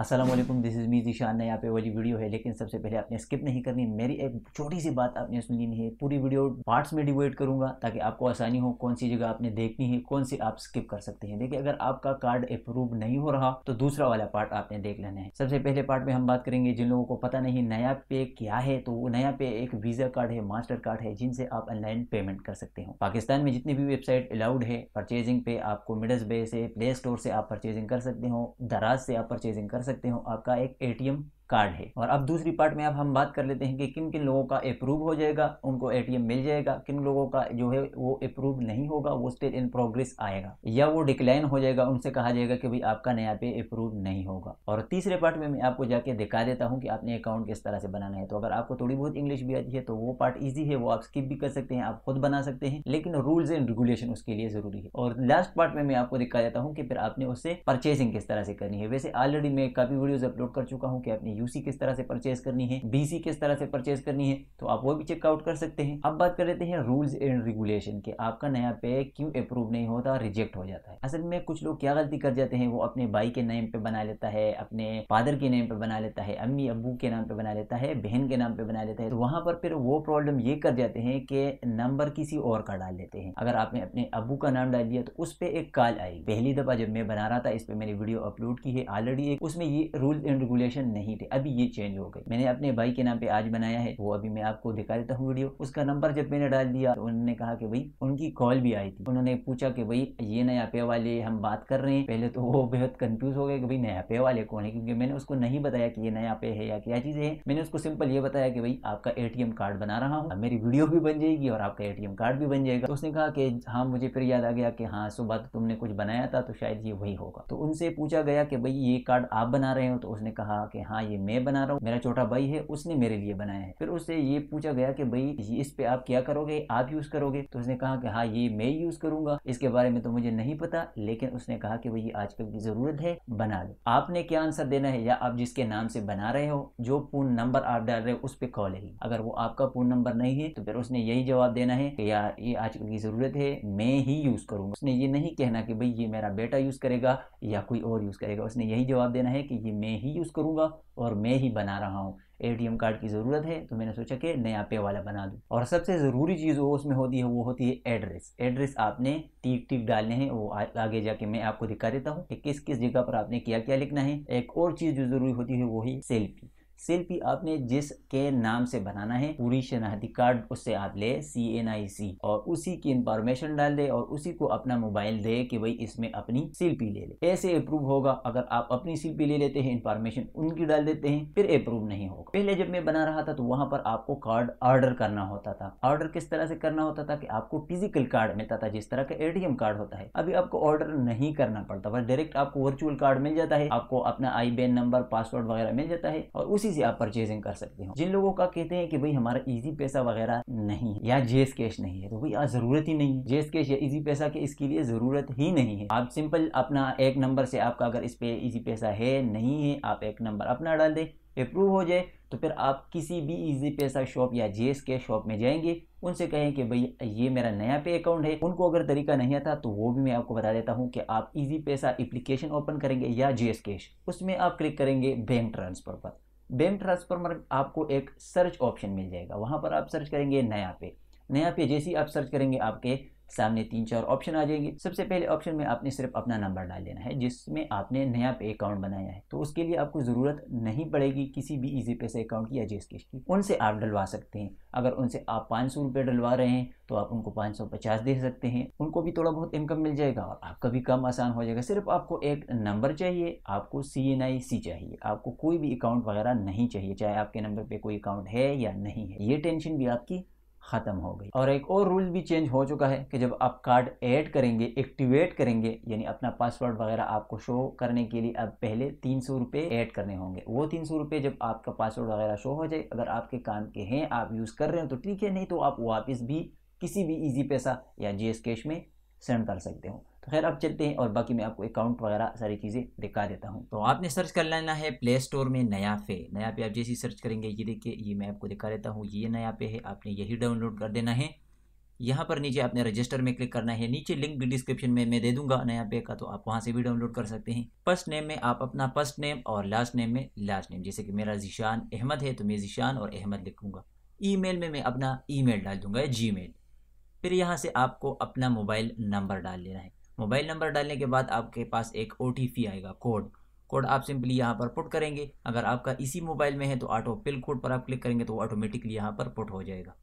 Aslam this is me Zeeshan यहाँ पे वाली वीडियो है लेकिन सबसे पहले आपने स्किप नहीं करनी मेरी एक छोटी सी बात आपने सुन ली है पूरी वीडियो पार्ट्स में डिवाइड करूंगा ताकि आपको आसानी हो कौन सी जगह आपने देखनी है कौन सी आप स्किप कर सकते हैं देखिए अगर आपका कार्ड अप्रूव नहीं हो रहा तो दूसरा वाला पार्ट आपने देख लेना है सबसे पहले पार्ट में हम बात करेंगे जिन लोगों को पता नहीं नया पे क्या है तो वो नया पे एक वीज़ा कार्ड है मास्टर कार्ड है जिनसे आप ऑनलाइन पेमेंट कर सकते हो पाकिस्तान में जितनी भी वेबसाइट अलाउड है परचेजिंग पे आपको मिडस बे से प्ले स्टोर से आप परचेजिंग कर सकते हो दराज से आप परचेजिंग कर सकते हो आपका एक एटीएम कार्ड है और अब दूसरी पार्ट में अब हम बात कर लेते हैं कि किन किन लोगों का अप्रूव हो जाएगा उनको एटीएम मिल जाएगा किन लोगों का जो है वो अप्रूव नहीं होगा वो स्टेज इन प्रोग्रेस आएगा या वो डिक्लाइन हो जाएगा उनसे कहा जाएगा कि भाई आपका नया पे अप्रूव नहीं होगा और तीसरे पार्ट में मैं आपको जाके दिखा देता हूँ कि आपने अकाउंट किस तरह से बनाना है तो अगर आपको थोड़ी बहुत इंग्लिश भी आती है तो वो पार्ट ईजी है वो आप स्किप भी कर सकते हैं आप खुद बना सकते हैं लेकिन रूल्स एंड रेगुलेशन उसके लिए जरूरी है और लास्ट पार्ट में मैं आपको दिखा देता हूँ कि फिर आपने उससे परचेसिंग किस तरह से करनी है वैसे ऑलरेडी मैं काफी वीडियोज अपलोड कर चुका हूँ कि आपने यूसी किस तरह से परचेज करनी है बीसी किस तरह से परचेज करनी है तो आप वो भी चेकआउट कर सकते हैं अब बात कर लेते हैं रूल्स एंड रेगुलेशन के आपका नया पे क्यों अप्रूव नहीं होता रिजेक्ट हो जाता है असल में कुछ लोग क्या गलती कर जाते हैं वो अपने भाई के नेम पे बना लेता है अपने फादर के नेम पे बना लेता है अम्मी अबू के नाम पे बना लेता है बहन के नाम पे बना लेता है तो वहाँ पर फिर वो प्रॉब्लम ये कर जाते हैं कि नंबर किसी और का डाल लेते हैं अगर आपने अपने अबू का नाम डाल दिया तो उस पर एक कॉल आई पहली दफा जब मैं बना रहा था इस पर मैंने वीडियो अपलोड की है ऑलरेडी उसमें ये रूल एंड रेगुलेशन नहीं थे अभी ये चेंज हो गई मैंने अपने भाई के नाम पे आज बनाया है वो अभी मैं आपको दिखा देता हूँ वीडियो उसका नंबर जब मैंने डाल दिया तो उन्होंने कहा कि भाई उनकी कॉल भी आई थी उन्होंने पूछा कि भाई ये नया पे वाले हम बात कर रहे हैं पहले तो वो बेहद कंफ्यूज हो गए कि भाई नया पे वाले कौन है क्योंकि मैंने उसको नहीं बताया कि ये नया पे है या क्या चीज़ है मैंने उसको सिंपल ये बताया कि भाई आपका एटीएम कार्ड बना रहा हूँ मेरी वीडियो भी बन जाएगी और आपका एटीएम कार्ड भी बन जाएगा तो उसने कहा कि हाँ मुझे फिर याद आ गया कि हाँ सुबह तो तुमने कुछ बनाया था तो शायद ये वही होगा तो उनसे पूछा गया कि भाई ये कार्ड आप बना रहे हो तो उसने कहा कि हाँ ये ये मैं बना रहा हूँ मेरा छोटा भाई है उसने मेरे लिए बनाया है फिर उससे ये पूछा गया कि भाई इस पे आप क्या करोगे आप यूज करोगे तो उसने कहा कि हाँ ये मैं यूज करूंगा इसके बारे में तो मुझे नहीं पता लेकिन उसने कहा कि भाई आजकल की जरूरत है बना दो आपने क्या आंसर देना है या आप जिसके नाम से बना रहे हो जो पूर्ण नंबर आप डाल रहे हो उस पर कॉल है अगर वो आपका पूर्ण नंबर नहीं है तो फिर उसने यही जवाब देना है कि यार ये आजकल की जरूरत है मैं ही यूज करूंगा उसने ये नहीं कहना कि भाई ये मेरा बेटा यूज करेगा या कोई और यूज करेगा उसने यही जवाब देना है कि ये मैं ही यूज करूंगा और मैं ही बना रहा हूँ ए कार्ड की ज़रूरत है तो मैंने सोचा कि नया पे वाला बना दूँ और सबसे ज़रूरी चीज़ वो उसमें होती है वो होती है एड्रेस एड्रेस आपने टिक टिक डालने हैं वो आगे जाके मैं आपको दिखा देता हूँ कि किस किस जगह पर आपने क्या क्या लिखना है एक और चीज़ जो ज़रूरी होती है वो ही सेल्फी सेल्फी आपने जिस के नाम से बनाना है पूरी शनाती कार्ड उससे आप ले सी एन आई सी और उसी की इंफॉर्मेशन डाल दे और उसी को अपना मोबाइल दे कि भाई इसमें अपनी सेल्फी ले ले ऐसे अप्रूव होगा अगर आप अपनी सेल्फी ले लेते हैं इंफॉर्मेशन उनकी डाल देते हैं फिर अप्रूव नहीं होगा पहले जब मैं बना रहा था तो वहां पर आपको कार्ड ऑर्डर करना होता था ऑर्डर किस तरह से करना होता था कि आपको फिजिकल कार्ड मिलता था जिस तरह का एटीएम कार्ड होता है अभी आपको ऑर्डर नहीं करना पड़ता बस डायरेक्ट आपको वर्चुअल कार्ड मिल जाता है आपको अपना आई नंबर पासवर्ड वगैरह मिल जाता है और उस उसी से आप परचेजिंग कर सकते हो जिन लोगों का कहते हैं कि भाई हमारा इजी पैसा वगैरह नहीं है या जेस कैश नहीं है तो भाई यहाँ जरूरत ही नहीं है जेस कैश या इजी पैसा की इसके लिए जरूरत ही नहीं है आप सिंपल अपना एक नंबर से आपका अगर इस पे इजी पैसा है नहीं है आप एक नंबर अपना डाल दें अप्रूव हो जाए तो फिर आप किसी भी इजी पैसा शॉप या एस के शॉप में जाएंगे उनसे कहें कि भाई ये मेरा नया पे अकाउंट है उनको अगर तरीका नहीं आता तो वो भी मैं आपको बता देता हूँ कि आप इजी पैसा एप्लीकेशन ओपन करेंगे या एस कैश उसमें आप क्लिक करेंगे बैंक ट्रांसफर पर बैंक ट्रांसफर आपको एक सर्च ऑप्शन मिल जाएगा वहाँ पर आप सर्च करेंगे नया पे नया पे जैसे ही आप सर्च करेंगे आपके सामने तीन चार ऑप्शन आ जाएंगे सबसे पहले ऑप्शन में आपने सिर्फ अपना नंबर डाल देना है जिसमें आपने नया पे अकाउंट बनाया है तो उसके लिए आपको ज़रूरत नहीं पड़ेगी किसी भी ईजी पैसे अकाउंट की या जेस किश की उनसे आप डलवा सकते हैं अगर उनसे आप पाँच सौ रुपये डलवा रहे हैं तो आप उनको पाँच सौ पचास दे सकते हैं उनको भी थोड़ा बहुत इनकम मिल जाएगा और आपका भी काम आसान हो जाएगा सिर्फ आपको एक नंबर चाहिए आपको सी एन आई सी चाहिए आपको कोई भी अकाउंट वगैरह नहीं चाहिए चाहे आपके नंबर पर कोई अकाउंट है या नहीं है ये टेंशन भी आपकी ख़त्म हो गई और एक और रूल भी चेंज हो चुका है कि जब आप कार्ड ऐड करेंगे एक्टिवेट करेंगे यानी अपना पासवर्ड वगैरह आपको शो करने के लिए अब पहले तीन सौ रुपये ऐड करने होंगे वो तीन सौ रुपये जब आपका पासवर्ड वगैरह शो हो जाए अगर आपके काम के हैं आप यूज़ कर रहे हो तो ठीक है नहीं तो आप वापस भी किसी भी ईजी पैसा या जी कैश में सेंड कर सकते हो तो खैर अब चलते हैं और बाकी मैं आपको अकाउंट वगैरह सारी चीज़ें दिखा देता हूँ तो आपने सर्च कर लेना है प्ले स्टोर में नया पे नया पे आप जैसे ही सर्च करेंगे ये देखिए ये मैं आपको दिखा देता हूँ ये नया पे है आपने यही डाउनलोड कर देना है यहाँ पर नीचे आपने रजिस्टर में क्लिक करना है नीचे लिंक भी डिस्क्रिप्शन में मैं दे दूंगा नया पे का तो आप वहाँ से भी डाउनलोड कर सकते हैं फर्स्ट नेम में आप अपना फर्स्ट नेम और लास्ट नेम में लास्ट नेम जैसे कि मेरा जीशान अहमद है तो मैं जीशान और अहमद लिखूंगा ईमेल में मैं अपना ईमेल डाल दूंगा या जीमेल फिर यहाँ से आपको अपना मोबाइल नंबर डाल लेना है मोबाइल नंबर डालने के बाद आपके पास एक ओ आएगा कोड कोड आप सिंपली यहाँ पर पुट करेंगे अगर आपका इसी मोबाइल में है तो ऑटो पिल कोड पर आप क्लिक करेंगे तो ऑटोमेटिकली यहाँ पर पुट हो जाएगा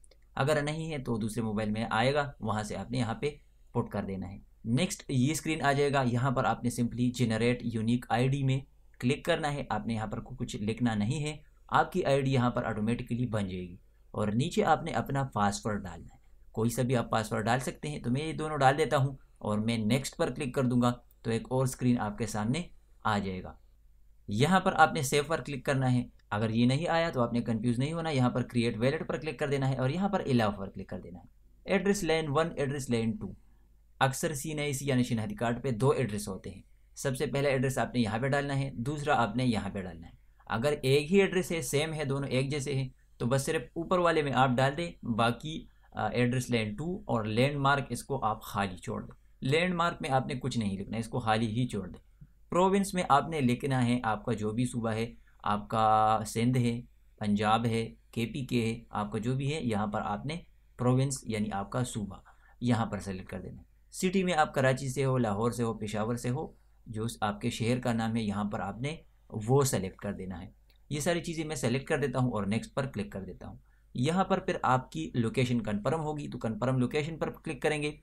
अगर नहीं है तो दूसरे मोबाइल में आएगा वहाँ से आपने यहाँ पे पुट कर देना है नेक्स्ट ये स्क्रीन आ जाएगा यहाँ पर आपने सिंपली जेनरेट यूनिक आईडी में क्लिक करना है आपने यहाँ पर कुछ लिखना नहीं है आपकी आईडी यहाँ पर ऑटोमेटिकली बन जाएगी और नीचे आपने अपना पासवर्ड डालना है कोई सा भी आप पासवर्ड डाल सकते हैं तो मैं ये दोनों डाल देता हूँ और मैं नेक्स्ट पर क्लिक कर दूंगा तो एक और स्क्रीन आपके सामने आ जाएगा यहाँ पर आपने सेव पर क्लिक करना है अगर ये नहीं आया तो आपने कंफ्यूज नहीं होना यहाँ पर क्रिएट वैलेट पर क्लिक कर देना है और यहाँ पर इलाव पर क्लिक कर देना है address line one address line two अक्सर सी नई सी यानी शिनाती कार्ड पर दो एड्रेस होते हैं सबसे पहला एड्रेस आपने यहाँ पर डालना है दूसरा आपने यहाँ पर डालना है अगर एक ही एड्रेस है सेम है दोनों एक जैसे हैं तो बस सिर्फ ऊपर वाले में आप डाल दें बाकी एड्रेस लाइन टू और लैंडमार्क इसको आप खाली छोड़ दें लैंडमार्क में आपने कुछ नहीं लिखना है इसको हाल ही छोड़ दें प्रोविंस में आपने लिखना है आपका जो भी सूबा है आपका सिंध है पंजाब है के पी के है आपका जो भी है यहाँ पर आपने प्रोविंस यानी आपका सूबा यहाँ पर सेलेक्ट कर देना सिटी में आप कराची से हो लाहौर से हो पेशावर से हो जो आपके शहर का नाम है यहाँ पर आपने वो सेलेक्ट कर देना है ये सारी चीज़ें मैं सेलेक्ट कर देता हूँ और नेक्स्ट पर क्लिक कर देता हूँ यहाँ पर फिर आपकी लोकेशन कन्फर्म होगी तो कन्फर्म लोकेशन पर क्लिक करेंगे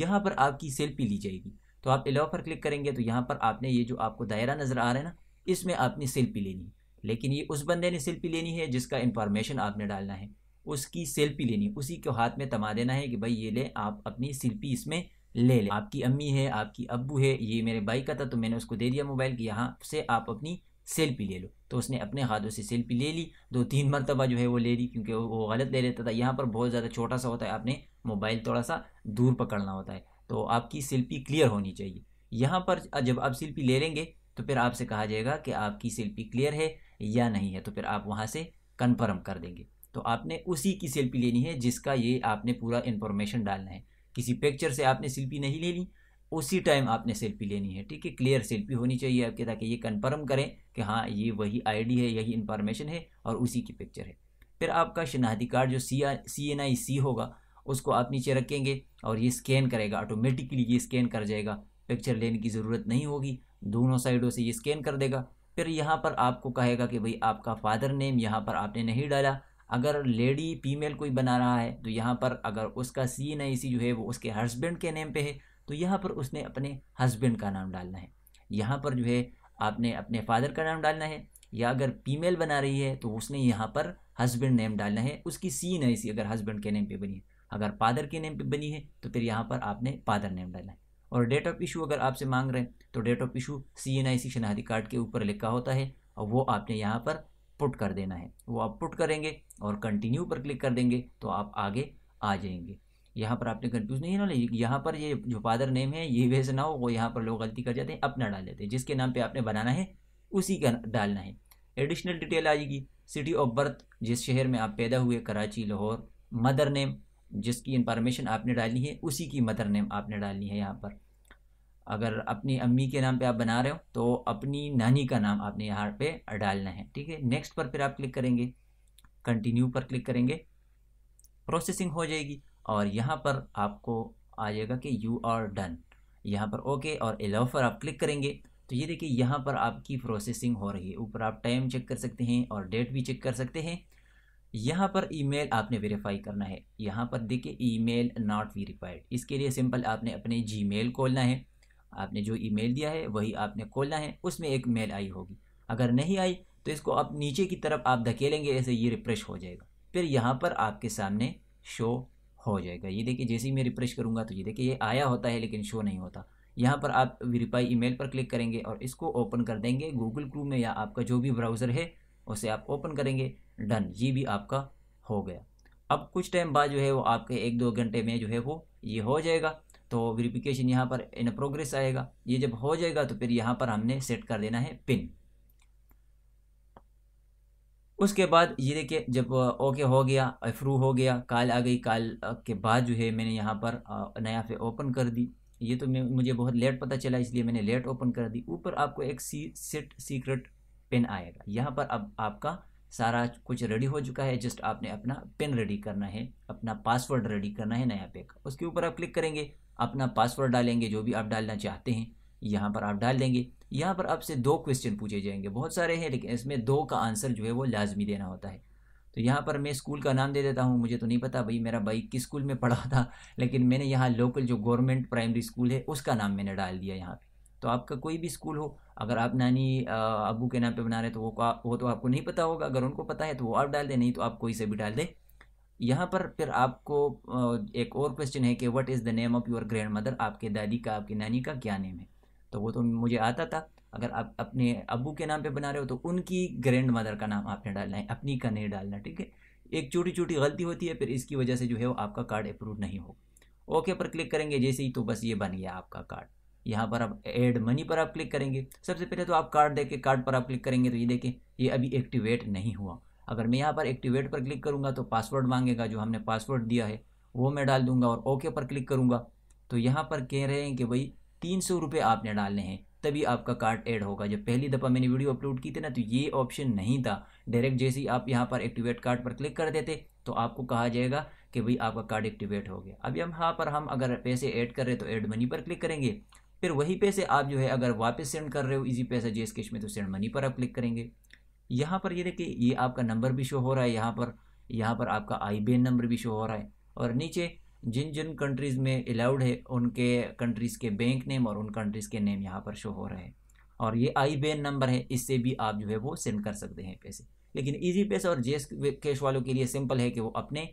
यहाँ पर आपकी सेल्फी ली जाएगी तो आप एलाव पर क्लिक करेंगे तो यहाँ पर आपने ये जो आपको दायरा नज़र आ रहा है ना इसमें आपने सेल्फी लेनी है लेकिन ये उस बंदे ने सेल्फी लेनी है जिसका इन्फॉर्मेशन आपने डालना है उसकी सेल्फी लेनी उसी को हाथ में तमा देना है कि भाई ये ले आप अपनी सेल्फी इसमें ले लें आपकी अम्मी है आपकी अब्बू है ये मेरे भाई का था तो मैंने उसको दे दिया मोबाइल कि यहाँ से आप अपनी सेल्फी ले लो तो उसने अपने हाथों से सेल्फी ले ली दो तीन मरतबा जो है वो ले ली क्योंकि वो गलत ले लेता था यहाँ पर बहुत ज़्यादा छोटा सा होता है आपने मोबाइल थोड़ा सा दूर पकड़ना होता है तो आपकी सेल्फी क्लियर होनी चाहिए यहाँ पर जब आप सेल्फी ले लेंगे तो फिर आपसे कहा जाएगा कि आपकी सेल्फी क्लियर है या नहीं है तो फिर आप वहाँ से कन्फर्म कर देंगे तो आपने उसी की सेल्फी लेनी है जिसका ये आपने पूरा इन्फॉर्मेशन डालना है किसी पिक्चर से आपने सेल्फी नहीं ले ली उसी टाइम आपने सेल्फी लेनी है ठीक है क्लियर सेल्फी होनी चाहिए आपके ताकि ये कंफर्म करें कि हाँ ये वही आईडी है यही इंफॉर्मेशन है और उसी की पिक्चर है फिर आपका शनाख्ती कार्ड जो सी सी एन आई सी होगा उसको आप नीचे रखेंगे और ये स्कैन करेगा ऑटोमेटिकली ये स्कैन कर जाएगा पिक्चर लेने की ज़रूरत नहीं होगी दोनों साइडों से ये स्कैन कर देगा फिर यहाँ पर आपको कहेगा कि भाई आपका फादर नेम यहाँ पर आपने नहीं डाला अगर लेडी फीमेल कोई बना रहा है तो यहाँ पर अगर उसका सी एन आई सी जो है वो उसके हस्बैंड के नेम पे है तो यहाँ पर उसने अपने हस्बैंड का नाम डालना है यहाँ पर जो है आपने अपने फादर का नाम डालना है या अगर फीमेल बना रही है तो उसने यहाँ पर हस्बैंड नेम डालना है उसकी सीन ऐसी अगर हस्बैंड के नेम पे बनी है अगर फादर के नेम पे बनी है तो फिर यहाँ पर आपने फादर नेम डालना है और डेट ऑफ इशू अगर आपसे मांग रहे हैं तो date of issue C N I C शनाहती कार्ड के ऊपर लिखा होता है और वो आपने यहाँ पर पुट कर देना है वो आप पुट करेंगे और कंटिन्यू पर क्लिक कर देंगे तो आप आगे आ जाएंगे यहाँ पर आपने कंफ्यूज नहीं ना यहाँ पर ये जो फादर नेम है ये वैसे ना हो वो यहाँ पर लोग गलती कर जाते हैं अपना डाल देते हैं जिसके नाम पे आपने बनाना है उसी का डालना है एडिशनल डिटेल आ जाएगी सिटी ऑफ बर्थ जिस शहर में आप पैदा हुए कराची लाहौर मदर नेम जिसकी इंफॉर्मेशन आपने डालनी है उसी की मदर नेम आपने डालनी है यहाँ पर अगर अपनी अम्मी के नाम पे आप बना रहे हो तो अपनी नानी का नाम आपने यहाँ पे डालना है ठीक है नेक्स्ट पर फिर आप क्लिक करेंगे कंटिन्यू पर क्लिक करेंगे प्रोसेसिंग हो जाएगी और यहाँ पर आपको आ जाएगा कि यू आर डन यहाँ पर ओके और एलाउ पर आप क्लिक करेंगे तो ये देखिए यहाँ पर आपकी प्रोसेसिंग हो रही है ऊपर आप टाइम चेक कर सकते हैं और डेट भी चेक कर सकते हैं यहाँ पर ईमेल आपने वेरीफाई करना है यहाँ पर देखिए ईमेल नॉट वेरीफाइड इसके लिए सिंपल आपने अपने जीमेल खोलना है आपने जो ईमेल दिया है वही आपने खोलना है उसमें एक मेल आई होगी अगर नहीं आई तो इसको आप नीचे की तरफ आप धकेलेंगे ऐसे ये रिफ्रेश हो जाएगा फिर यहाँ पर आपके सामने शो हो जाएगा ये देखिए जैसे ही मैं रिफ्रेश करूँगा तो ये देखिए ये आया होता है लेकिन शो नहीं होता यहाँ पर आप वेरीफाई ईमेल पर क्लिक करेंगे और इसको ओपन कर देंगे गूगल क्रू में या आपका जो भी ब्राउज़र है उसे आप ओपन करेंगे डन ये भी आपका हो गया अब कुछ टाइम बाद जो है वो आपके एक दो घंटे में जो है वो ये हो जाएगा तो वेरिफिकेशन यहाँ पर इन प्रोग्रेस आएगा ये जब हो जाएगा तो फिर यहाँ पर हमने सेट कर देना है पिन उसके बाद ये देखिए जब ओके हो गया अप्रूव हो गया कॉल आ गई कॉल के बाद जो है मैंने यहाँ पर नया पे ओपन कर दी ये तो मैं मुझे बहुत लेट पता चला इसलिए मैंने लेट ओपन कर दी ऊपर आपको एक सी सेट सीक्रेट पेन आएगा यहाँ पर अब आपका सारा कुछ रेडी हो चुका है जस्ट आपने अपना पिन रेडी करना है अपना पासवर्ड रेडी करना है नया पे का उसके ऊपर आप क्लिक करेंगे अपना पासवर्ड डालेंगे जो भी आप डालना चाहते हैं यहाँ पर आप डाल देंगे यहाँ पर आपसे दो क्वेश्चन पूछे जाएंगे बहुत सारे हैं लेकिन इसमें दो का आंसर जो है वो लाजमी देना होता है तो यहाँ पर मैं स्कूल का नाम दे देता हूँ मुझे तो नहीं पता भाई मेरा भाई किस स्कूल में पढ़ा था लेकिन मैंने यहाँ लोकल जो गवर्नमेंट प्राइमरी स्कूल है उसका नाम मैंने डाल दिया यहाँ पर तो आपका कोई भी स्कूल हो अगर आप नानी अबू के नाम पे बना रहे तो वो वो तो आपको नहीं पता होगा अगर उनको पता है तो वो आप डाल दें नहीं तो आप कोई से भी डाल दें यहाँ पर फिर आपको एक और क्वेश्चन है कि what is the name of your grandmother आपके दादी का आपकी नानी का क्या नेम है तो वो तो मुझे आता था अगर आप अपने अबू के नाम पे बना रहे हो तो उनकी ग्रैंड मदर का नाम आपने डालना है अपनी का नहीं डालना ठीक है एक छोटी छोटी गलती होती है फिर इसकी वजह से जो है वो आपका कार्ड अप्रूव नहीं होगा ओके पर क्लिक करेंगे जैसे ही तो बस ये बन गया आपका कार्ड यहाँ पर आप एड मनी पर आप क्लिक करेंगे सबसे पहले तो आप कार्ड देखें कार्ड पर आप क्लिक करेंगे तो ये देखें ये अभी एक्टिवेट नहीं हुआ अगर मैं यहाँ पर एक्टिवेट पर क्लिक करूँगा तो पासवर्ड मांगेगा जो हमने पासवर्ड दिया है वो मैं डाल दूंगा और ओके पर क्लिक करूँगा तो यहाँ पर कह रहे हैं कि भाई तीन सौ रुपये आपने डालने हैं तभी आपका कार्ड ऐड होगा जब पहली दफ़ा मैंने वीडियो अपलोड की थी ना तो ये ऑप्शन नहीं था डायरेक्ट जैसे ही आप यहाँ पर एक्टिवेट कार्ड पर क्लिक कर देते तो आपको कहा जाएगा कि भाई आपका कार्ड एक्टिवेट हो गया अब यहाँ पर हम अगर पैसे ऐड कर रहे तो ऐड मनी पर क्लिक करेंगे फिर वही पैसे आप जो है अगर वापस सेंड कर रहे हो इजी पैसा जे स्केश में तो सेंड मनी पर आप क्लिक करेंगे यहाँ पर ये देखिए ये आपका नंबर भी शो हो रहा है यहाँ पर यहाँ पर आपका आई नंबर भी शो हो रहा है और नीचे जिन जिन कंट्रीज़ में अलाउड है उनके कंट्रीज़ के बैंक नेम और उन कंट्रीज़ के नेम यहाँ पर शो हो रहे हैं और ये आई बी नंबर है इससे भी आप जो है वो सेंड कर सकते हैं पैसे लेकिन ईजी पैसे और जेस कैश वालों के लिए सिंपल है कि वो अपने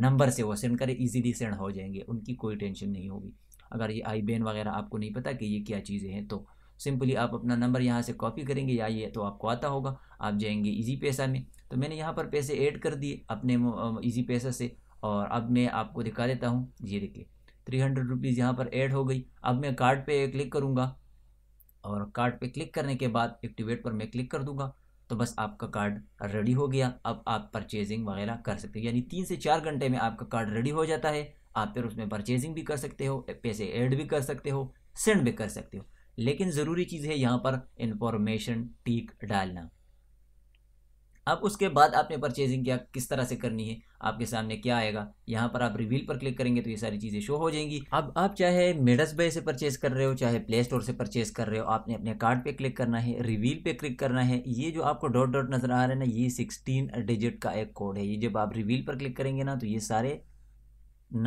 नंबर से वो सेंड करें ईजीली सेंड हो जाएंगे उनकी कोई टेंशन नहीं होगी अगर ये आई बैन वगैरह आपको नहीं पता कि ये क्या चीज़ें हैं तो सिंपली आप अपना नंबर यहाँ से कॉपी करेंगे या ये तो आपको आता होगा आप जाएंगे ईजी पैसा में तो मैंने यहाँ पर पैसे ऐड कर दिए अपने ईजी पैसा से और अब मैं आपको दिखा देता हूँ ये देखिए थ्री हंड्रेड रुपीज़ यहाँ पर ऐड हो गई अब मैं कार्ड पे क्लिक करूँगा और कार्ड पे क्लिक करने के बाद एक्टिवेट पर मैं क्लिक कर दूँगा तो बस आपका कार्ड रेडी हो गया अब आप परचेजिंग वगैरह कर सकते हो यानी तीन से चार घंटे में आपका कार्ड रेडी हो जाता है आप फिर उसमें परचेजिंग भी कर सकते हो पैसे ऐड भी कर सकते हो सेंड भी कर सकते हो लेकिन ज़रूरी चीज़ है यहाँ पर इंफॉर्मेशन टीक डालना अब उसके बाद आपने परचेजिंग क्या किस तरह से करनी है आपके सामने क्या आएगा यहाँ पर आप रिवील पर क्लिक करेंगे तो ये सारी चीज़ें शो हो जाएंगी अब आप चाहे मेडस बे से परचेज कर रहे हो चाहे प्ले स्टोर से परचेज कर रहे हो आपने अपने कार्ड पे क्लिक करना है रिवील पे क्लिक करना है ये जो आपको डॉट डॉट नज़र आ रहा है ना ये सिक्सटीन डिजिट का एक कोड है ये जब आप रिवील पर क्लिक करेंगे ना तो ये सारे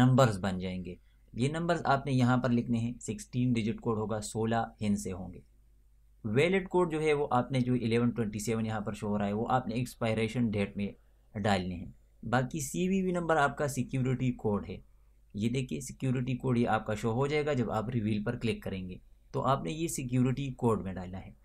नंबर्स बन जाएंगे ये नंबर्स आपने यहाँ पर लिखने हैं सिक्सटीन डिजिट कोड होगा सोलह हिन से होंगे वैलिड कोड जो है वो आपने जो एलेवन ट्वेंटी सेवन यहाँ पर शो हो रहा है वो आपने एक्सपायरेशन डेट में डालने हैं बाकी सी नंबर आपका सिक्योरिटी कोड है ये देखिए सिक्योरिटी कोड ये आपका शो हो जाएगा जब आप रिवील पर क्लिक करेंगे तो आपने ये सिक्योरिटी कोड में डालना है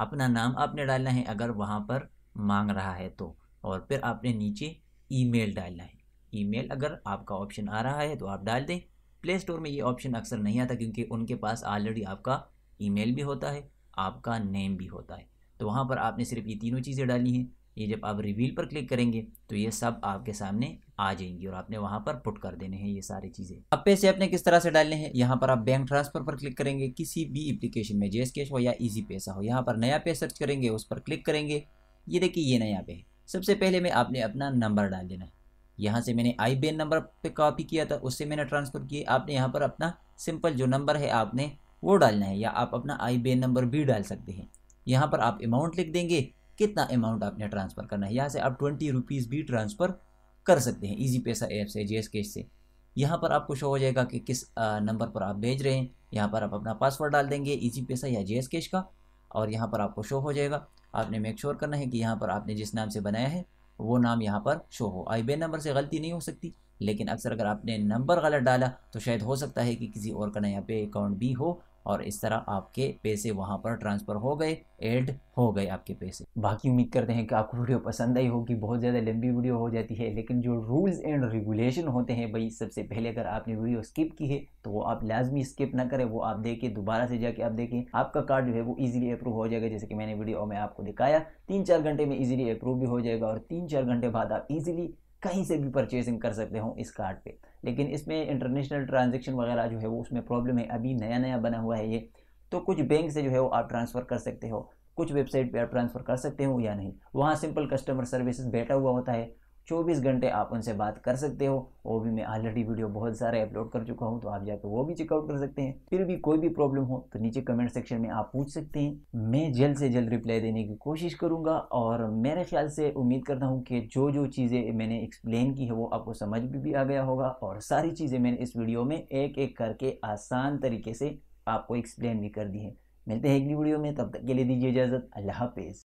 अपना नाम आपने डालना है अगर वहाँ पर मांग रहा है तो और फिर आपने नीचे ईमेल डालना है ईमेल अगर आपका ऑप्शन आ रहा है तो आप डाल दें प्ले स्टोर में ये ऑप्शन अक्सर नहीं आता क्योंकि उनके पास ऑलरेडी आपका ईमेल भी होता है आपका नेम भी होता है तो वहाँ पर आपने सिर्फ ये तीनों चीज़ें डाली हैं ये जब आप रिवील पर क्लिक करेंगे तो ये सब आपके सामने आ जाएंगी और आपने वहाँ पर पुट कर देने हैं ये सारी चीज़ें अब पैसे आपने किस तरह से डालने हैं यहाँ पर आप बैंक ट्रांसफर पर क्लिक करेंगे किसी भी एप्लीकेशन में जेस कैश हो या ईजी पैसा हो यहाँ पर नया पे सर्च करेंगे उस पर क्लिक करेंगे ये देखिए ये नया पे है सबसे पहले मैं आपने अपना नंबर डाल देना है यहाँ से मैंने आई नंबर पर कॉपी किया था उससे मैंने ट्रांसफ़र किए आपने यहाँ पर अपना सिंपल जो नंबर है आपने वो डालना है या आप अपना आई नंबर भी डाल सकते हैं यहाँ पर आप अमाउंट लिख देंगे कितना अमाउंट आपने ट्रांसफ़र करना है यहाँ से आप ट्वेंटी रुपीज़ भी ट्रांसफ़र कर सकते हैं ईजी पैसा ऐप से जे कैश से यहाँ पर आपको शो हो जाएगा कि किस नंबर पर आप भेज रहे हैं यहाँ पर आप अपना पासवर्ड डाल देंगे ईजी पैसा या जे कैश का और यहाँ पर आपको शो हो जाएगा आपने मेक श्योर करना है कि यहाँ पर आपने जिस नाम से बनाया है वो नाम यहाँ पर शो हो आई नंबर से गलती नहीं हो सकती लेकिन अक्सर अगर आपने नंबर गलत डाला तो शायद हो सकता है कि किसी और का नया पे अकाउंट भी हो और इस तरह आपके पैसे वहाँ पर ट्रांसफ़र हो गए ऐड हो गए आपके पैसे बाकी उम्मीद करते हैं कि आपको वीडियो पसंद आई होगी बहुत ज़्यादा लंबी वीडियो हो जाती है लेकिन जो रूल्स एंड रेगुलेशन होते हैं भाई सबसे पहले अगर आपने वीडियो स्किप की है तो वो आप लाजमी स्किप ना करें वो आप देखें दोबारा से जाके आप देखें आपका कार्ड जो है वो ईजिली अप्रूव हो जाएगा जैसे कि मैंने वीडियो में आपको दिखाया तीन चार घंटे में ईजिली अप्रूव भी हो जाएगा और तीन चार घंटे बाद आप ईजिली कहीं से भी परचेजिंग कर सकते हो इस कार्ड पे लेकिन इसमें इंटरनेशनल ट्रांजेक्शन वगैरह जो है वो उसमें प्रॉब्लम है अभी नया नया बना हुआ है ये तो कुछ बैंक से जो है वो आप ट्रांसफ़र कर सकते हो कुछ वेबसाइट पे आप ट्रांसफ़र कर सकते हो या नहीं वहाँ सिंपल कस्टमर सर्विसेज बैठा हुआ होता है चौबीस घंटे आप उनसे बात कर सकते हो वो भी मैं ऑलरेडी वीडियो बहुत सारे अपलोड कर चुका हूँ तो आप जाकर वो भी चेकआउट कर सकते हैं फिर भी कोई भी प्रॉब्लम हो तो नीचे कमेंट सेक्शन में आप पूछ सकते हैं मैं जल्द से जल्द रिप्लाई देने की कोशिश करूँगा और मेरे ख्याल से उम्मीद करता हूँ कि जो जो चीज़ें मैंने एक्सप्लेन की है वो आपको समझ भी, भी आ गया होगा और सारी चीज़ें मैंने इस वीडियो में एक एक करके आसान तरीके से आपको एक्सप्लेन भी कर दी है मिलते हैं अगली वीडियो में तब तक के लिए दीजिए इजाज़त अल्लाह हाफिज़